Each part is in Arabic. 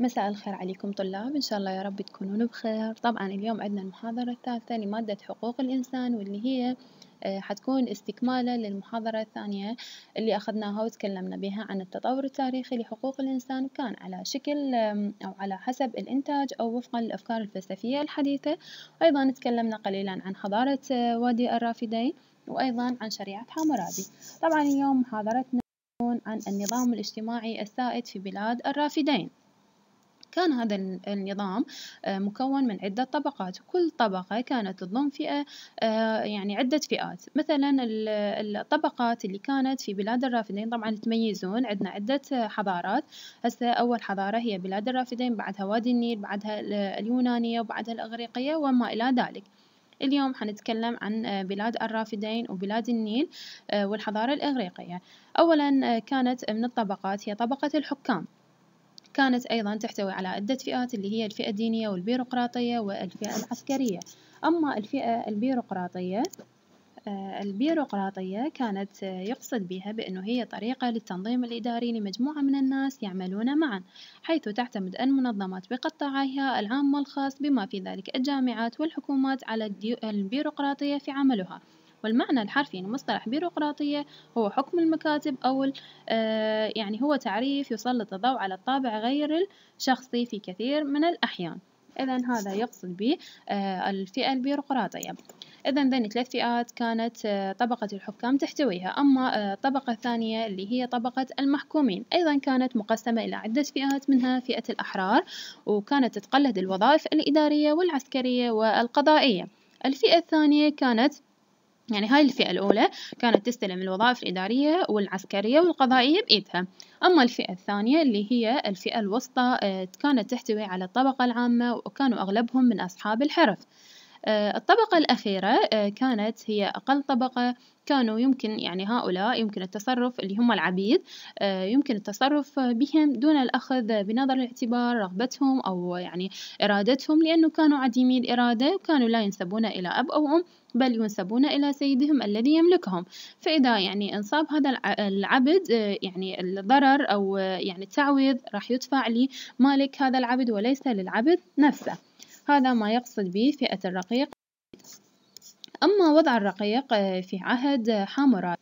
مساء الخير عليكم طلاب إن شاء الله يا رب تكونون بخير طبعا اليوم عندنا المحاضرة الثالثة لمادة حقوق الإنسان واللي هي آه، حتكون استكمالا للمحاضرة الثانية اللي أخذناها وتكلمنا بها عن التطور التاريخي لحقوق الإنسان كان على شكل أو على حسب الإنتاج أو وفقا للأفكار الفلسفية الحديثة وأيضا تكلمنا قليلا عن حضارة آه، وادي الرافدين وأيضا عن شريعة حمرابي طبعا اليوم محاضرتنا عن النظام الاجتماعي السائد في بلاد الرافدين كان هذا النظام آه، مكون من عدة طبقات كل طبقة كانت تضم فئة آه، يعني عدة فئات مثلا الطبقات اللي كانت في بلاد الرافدين طبعا تميزون عندنا عدة آه، حضارات هسه أول حضارة هي بلاد الرافدين بعدها وادي النيل بعدها اليونانية وبعدها الإغريقية وما إلى ذلك اليوم حنتكلم عن بلاد الرافدين وبلاد النيل والحضارة الإغريقية أولا كانت من الطبقات هي طبقة الحكام كانت أيضا تحتوي على عدة فئات اللي هي الفئة الدينية والبيروقراطية والفئة العسكرية أما الفئة البيروقراطية آه، البيروقراطية كانت آه، يقصد بها بأنه هي طريقة للتنظيم الإداري لمجموعة من الناس يعملون معا حيث تعتمد المنظمات بقطاعها العام والخاص بما في ذلك الجامعات والحكومات على البيروقراطية في عملها والمعنى الحرفي لمصطلح يعني بيروقراطية هو حكم المكاتب أو آه، يعني هو تعريف يسلط الضوء على الطابع غير الشخصي في كثير من الأحيان إذا هذا يقصد به آه، الفئة البيروقراطية إذا ذني ثلاث فئات كانت آه، طبقة الحكام تحتويها أما الطبقة الثانية اللي هي طبقة المحكومين أيضا كانت مقسمة إلى عدة فئات منها فئة الأحرار وكانت تتقلد الوظائف الإدارية والعسكرية والقضائية الفئة الثانية كانت يعني هاي الفئة الأولى كانت تستلم الوظائف الإدارية والعسكرية والقضائية بإيدها أما الفئة الثانية اللي هي الفئة الوسطى آه، كانت تحتوي على الطبقة العامة وكانوا أغلبهم من أصحاب الحرف آه، الطبقة الأخيرة آه، كانت هي أقل طبقة كانوا يمكن يعني هؤلاء يمكن التصرف اللي هم العبيد يمكن التصرف بهم دون الأخذ بنظر الاعتبار رغبتهم أو يعني إرادتهم لأنه كانوا عديمي الإرادة وكانوا لا ينسبون إلى أب أو أم بل ينسبون إلى سيدهم الذي يملكهم فإذا يعني انصاب هذا العبد آه، يعني الضرر أو آه، يعني التعويض راح يدفع لمالك هذا العبد وليس للعبد نفسه هذا ما يقصد به فئة الرقيق أما وضع الرقيق آه، في عهد حامورابي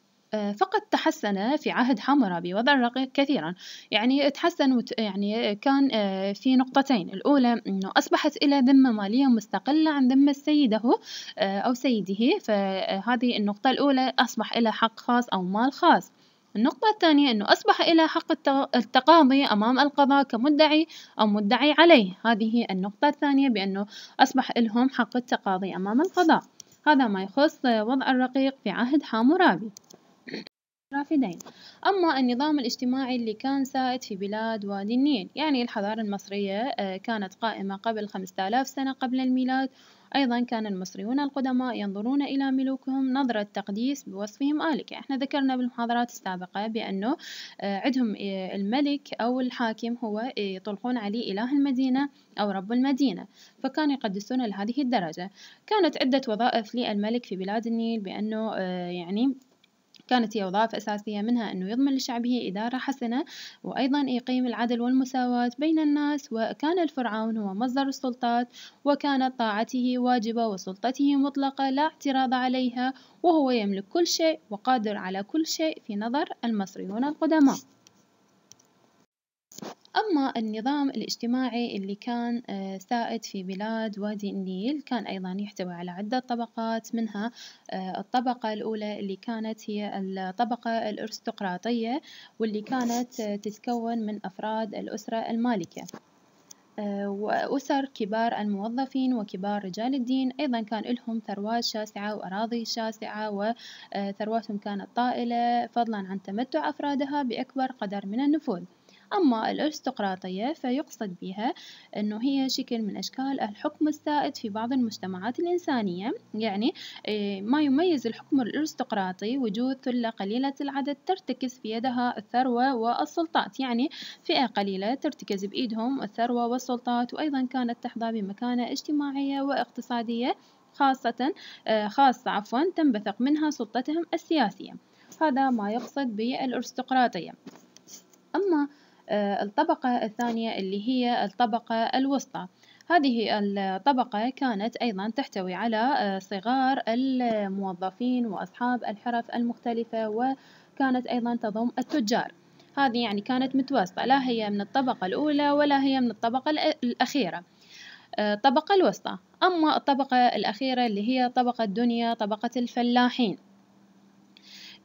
فقد تحسن في عهد حمورابي وضع كثيرا يعني تحسن يعني كان آه، في نقطتين الأولى أنه أصبحت إلى ذمة مالية مستقلة عن ذمة سيده آه، أو سيده فهذه النقطة الأولى أصبح إلى حق خاص أو مال خاص النقطة الثانية أنه أصبح إلى حق التقاضي أمام القضاء كمدعي أو مدعي عليه هذه النقطة الثانية بأنه أصبح لهم حق التقاضي أمام القضاء هذا ما يخص وضع الرقيق في عهد حامورابي رافدين أما النظام الاجتماعي اللي كان سائد في بلاد وادي النيل يعني الحضارة المصرية آه، كانت قائمة قبل 5000 سنة قبل الميلاد أيضا كان المصريون القدماء ينظرون إلى ملوكهم نظرة تقديس بوصفهم آلكة إحنا ذكرنا بالمحاضرات السابقة بأنه آه، عندهم آه، الملك أو الحاكم هو يطلقون عليه إله المدينة أو رب المدينة فكانوا يقدسون لهذه الدرجة كانت عدة وظائف للملك في بلاد النيل بأنه يعني كانت هي وظائف أساسية منها أنه يضمن لشعبه إدارة حسنة وأيضا يقيم العدل والمساواة بين الناس وكان الفرعون هو مصدر السلطات وكانت طاعته واجبة وسلطته مطلقة لا اعتراض عليها وهو يملك كل شيء وقادر على كل شيء في نظر المصريون القدماء أما النظام الاجتماعي اللي كان آه، سائد في بلاد وادي النيل كان أيضا يحتوي على عدة طبقات منها آه، الطبقة الأولى اللي كانت هي الطبقة الأرستقراطية واللي كانت آه، تتكون من أفراد الأسرة المالكة وأسر كبار الموظفين وكبار رجال الدين أيضا كان لهم ثروات شاسعة وأراضي شاسعة وثرواتهم كانت طائلة فضلا عن تمتع أفرادها بأكبر قدر من النفوذ أما الأرستقراطية فيقصد بها أنه هي شكل من أشكال الحكم السائد في بعض المجتمعات الإنسانية يعني إيه، ما يميز الحكم الأرستقراطي وجود ثلة قليلة العدد ترتكز في يدها الثروة والسلطات يعني فئة قليلة ترتكز بإيدهم الثروة والسلطات وأيضا كانت تحظى بمكانة اجتماعية واقتصادية خاصة إيه، خاصة عفوا تنبثق منها سلطتهم السياسية هذا ما يقصد بالأرستقراطية أما آه، الطبقة الثانية اللي هي الطبقة الوسطى هذه الطبقة كانت أيضا تحتوي على آه، صغار الموظفين وأصحاب الحرف المختلفة وكانت أيضا تضم التجار هذه يعني كانت متوسطة لا هي من الطبقة الأولى ولا هي من الطبقة الأخيرة الطبقة آه، الوسطى أما الطبقة الأخيرة اللي هي طبقة الدنيا طبقة الفلاحين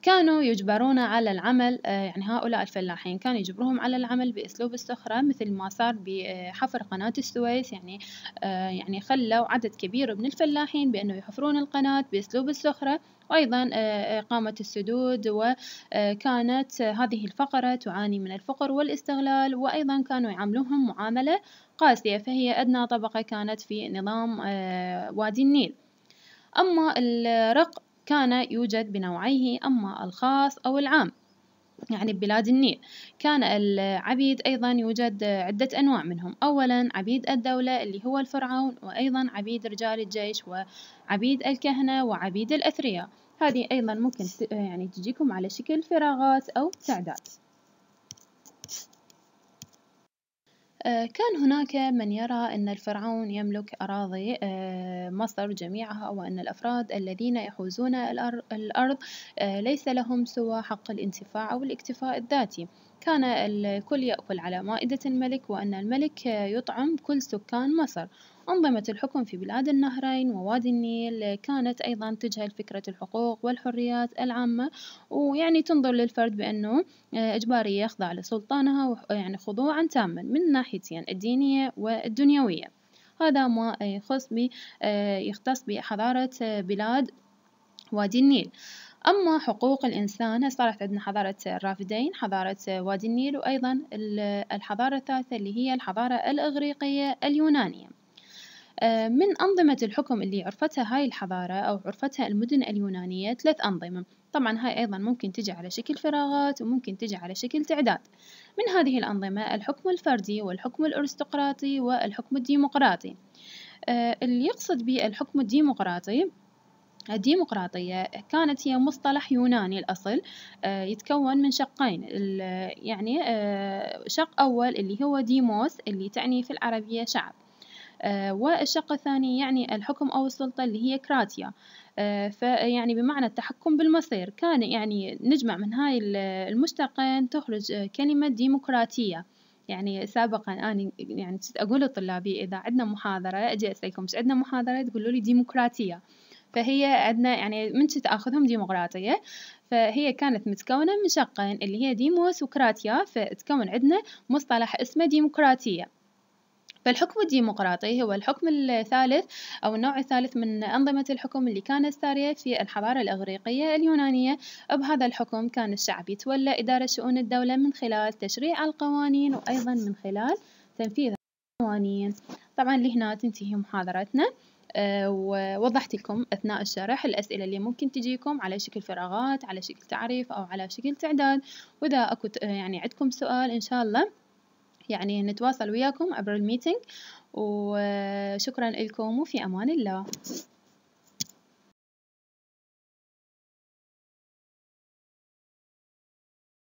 كانوا يجبرون على العمل آه، يعني هؤلاء الفلاحين كانوا يجبرهم على العمل بأسلوب الصخرة مثل ما صار بحفر آه، قناة السويس يعني آه، يعني خلوا عدد كبير من الفلاحين بأنه يحفرون القناة بأسلوب الصخرة وأيضا إقامة السدود وكانت هذه الفقرة تعاني من الفقر والاستغلال وأيضا كانوا يعاملوهم معاملة قاسية فهي أدنى طبقة كانت في نظام وادي النيل أما الرق كان يوجد بنوعيه أما الخاص أو العام يعني ببلاد النيل كان العبيد أيضا يوجد عدة أنواع منهم أولا عبيد الدولة اللي هو الفرعون وأيضا عبيد رجال الجيش وعبيد الكهنة وعبيد الأثرياء هذه أيضا ممكن يعني تجيكم على شكل فراغات أو تعداد آه، كان هناك من يرى أن الفرعون يملك أراضي آه، مصر جميعها وأن الأفراد الذين يحوزون الأرض آه، ليس لهم سوى حق الانتفاع أو الاكتفاء الذاتي كان الكل يأكل على مائدة الملك وأن الملك يطعم كل سكان مصر أنظمة الحكم في بلاد النهرين ووادي النيل كانت أيضا تجهل فكرة الحقوق والحريات العامة ويعني تنظر للفرد بأنه آه، إجباري يخضع لسلطانها يعني خضوعا تاما من ناحيتين الدينية والدنيوية هذا ما يخص آه، يختص بحضارة آه، بلاد وادي النيل أما حقوق الإنسان صارت عندنا حضارة الرافدين حضارة وادي النيل وأيضا الحضارة الثالثة اللي هي الحضارة الإغريقية اليونانية آه، من أنظمة الحكم اللي عرفتها هاي الحضارة أو عرفتها المدن اليونانية ثلاث أنظمة طبعا هاي أيضا ممكن تجي على شكل فراغات وممكن تجي على شكل تعداد من هذه الأنظمة الحكم الفردي والحكم الأرستقراطي والحكم الديمقراطي آه، اللي يقصد الحكم الديمقراطي الديمقراطية كانت هي مصطلح يوناني الأصل آه، يتكون من شقين يعني آه، شق أول اللي هو ديموس اللي تعني في العربية شعب آه، والشق الثاني يعني الحكم أو السلطة اللي هي كراتيا فيعني بمعنى التحكم بالمصير كان يعني نجمع من هاي المشتقين تخرج كلمة ديمقراطية يعني سابقا أنا يعني أقول لطلابي إذا عندنا محاضرة أجي أسألكم ايش عندنا محاضرة تقولوا لي ديمقراطية فهي عندنا يعني من تاخذهم ديمقراطية فهي كانت متكونة من شقين اللي هي ديموس وكراتيا فتكون عندنا مصطلح اسمه ديمقراطية فالحكم الديمقراطي هو الحكم الثالث أو النوع الثالث من أنظمة الحكم اللي كانت سارية في الحضارة الإغريقية اليونانية بهذا الحكم كان الشعب يتولى إدارة شؤون الدولة من خلال تشريع القوانين وأيضا من خلال تنفيذ القوانين طبعا لهنا تنتهي محاضرتنا آه، ووضحت لكم أثناء الشرح الأسئلة اللي ممكن تجيكم على شكل فراغات على شكل تعريف أو على شكل تعداد وإذا أكو آه، يعني عندكم سؤال إن شاء الله يعني نتواصل وياكم عبر الميتينج وشكرا لكم وفي أمان الله